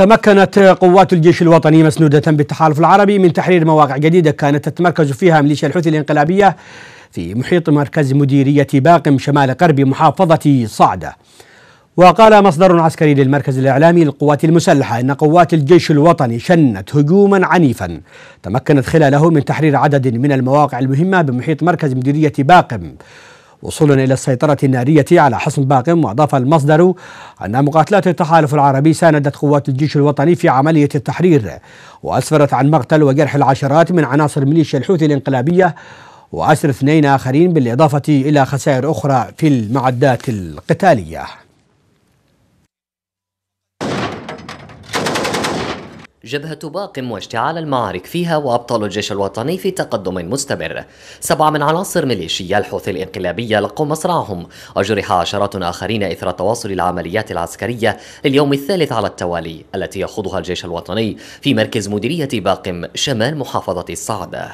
تمكنت قوات الجيش الوطني مسنودة بالتحالف العربي من تحرير مواقع جديدة كانت تتمركز فيها ميليشيا الحوثي الانقلابية في محيط مركز مديرية باقم شمال غرب محافظة صعدة وقال مصدر عسكري للمركز الإعلامي للقوات المسلحة أن قوات الجيش الوطني شنت هجوما عنيفا تمكنت خلاله من تحرير عدد من المواقع المهمة بمحيط مركز مديرية باقم وصولا إلى السيطرة النارية على حصن باقم وأضاف المصدر أن مقاتلات التحالف العربي ساندت قوات الجيش الوطني في عملية التحرير وأسفرت عن مقتل وجرح العشرات من عناصر ميليشيا الحوثي الانقلابية وأسر اثنين آخرين بالإضافة إلى خسائر أخرى في المعدات القتالية جبهة باقم واشتعال المعارك فيها وأبطال الجيش الوطني في تقدم مستمر سبعة من عناصر ميليشيا الحوثي الإنقلابية لقوا مصرعهم وجرح عشرات آخرين إثر تواصل العمليات العسكرية اليوم الثالث على التوالي التي يخوضها الجيش الوطني في مركز مديرية باقم شمال محافظة الصعدة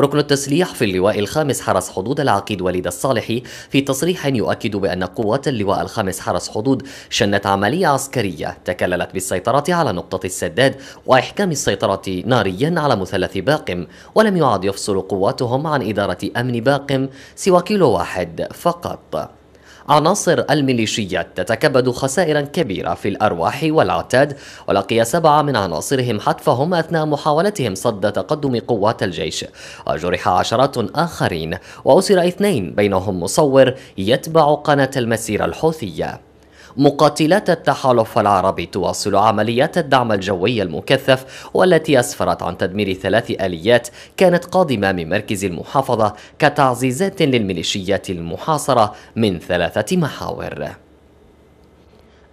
ركن التسليح في اللواء الخامس حرس حدود العقيد وليد الصالحي في تصريح يؤكد بأن قوات اللواء الخامس حرس حدود شنت عملية عسكرية تكللت بالسيطرة على نقطة السداد وإحكام السيطرة ناريا على مثلث باقم ولم يعد يفصل قواتهم عن إدارة أمن باقم سوى كيلو واحد فقط عناصر الميليشيات تتكبد خسائرا كبيرة في الأرواح والعتاد ولقي سبعة من عناصرهم حتفهم أثناء محاولتهم صد تقدم قوات الجيش وجرح عشرات آخرين وأسر اثنين بينهم مصور يتبع قناة المسيرة الحوثية مقاتلات التحالف العربي تواصل عمليات الدعم الجوي المكثف والتي أسفرت عن تدمير ثلاث آليات كانت قادمة من مركز المحافظة كتعزيزات للميليشيات المحاصرة من ثلاثة محاور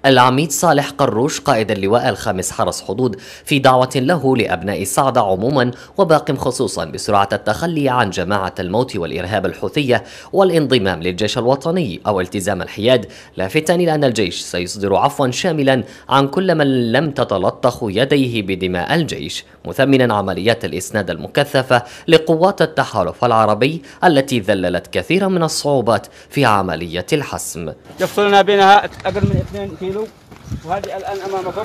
العميد صالح قروش قائد اللواء الخامس حرس حدود في دعوة له لأبناء صعدة عموما وباقم خصوصا بسرعة التخلي عن جماعة الموت والإرهاب الحوثية والانضمام للجيش الوطني أو التزام الحياد لافتا إلى أن الجيش سيصدر عفوا شاملا عن كل من لم تتلطخ يديه بدماء الجيش مثمنا عمليات الإسناد المكثفة لقوات التحالف العربي التي ذللت كثيرا من الصعوبات في عملية الحسم يفصلنا بينها أقل من في كيلو وهذه الآن أمامكم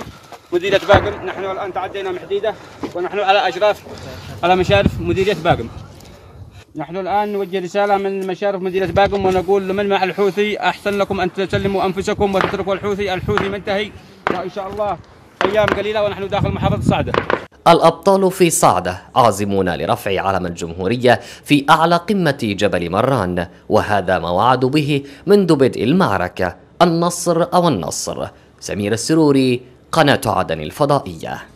مديرية باقم نحن الآن تعدينا محديدة ونحن على أشراف على مشارف مديرية باقم نحن الآن نوجه رسالة من مشارف مديرية باقم ونقول لمن مع الحوثي أحسن لكم أن تسلموا أنفسكم وتتركوا الحوثي الحوثي منتهي وإن شاء الله أيام قليلة ونحن داخل محافظة صعدة الأبطال في صعدة عازمون لرفع علم الجمهورية في أعلى قمة جبل مران وهذا ما وعدوا به منذ بدء المعركة النصر أو النصر سمير السروري قناة عدن الفضائية